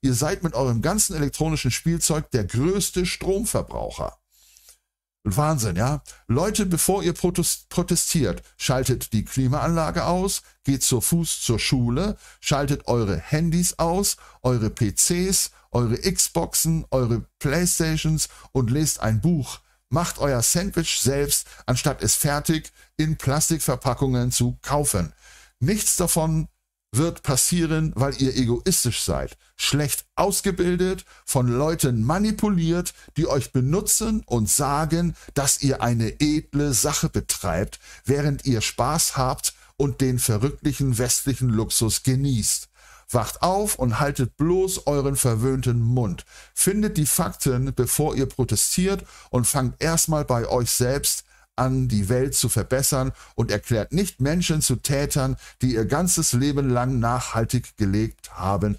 Ihr seid mit eurem ganzen elektronischen Spielzeug der größte Stromverbraucher. Wahnsinn, ja? Leute, bevor ihr protestiert, schaltet die Klimaanlage aus, geht zu Fuß zur Schule, schaltet eure Handys aus, eure PCs, eure Xboxen, eure Playstations und lest ein Buch. Macht euer Sandwich selbst, anstatt es fertig in Plastikverpackungen zu kaufen. Nichts davon wird passieren, weil ihr egoistisch seid, schlecht ausgebildet, von Leuten manipuliert, die euch benutzen und sagen, dass ihr eine edle Sache betreibt, während ihr Spaß habt und den verrücklichen westlichen Luxus genießt. Wacht auf und haltet bloß euren verwöhnten Mund. Findet die Fakten, bevor ihr protestiert und fangt erstmal bei euch selbst an, die Welt zu verbessern und erklärt nicht Menschen zu Tätern, die ihr ganzes Leben lang nachhaltig gelebt haben,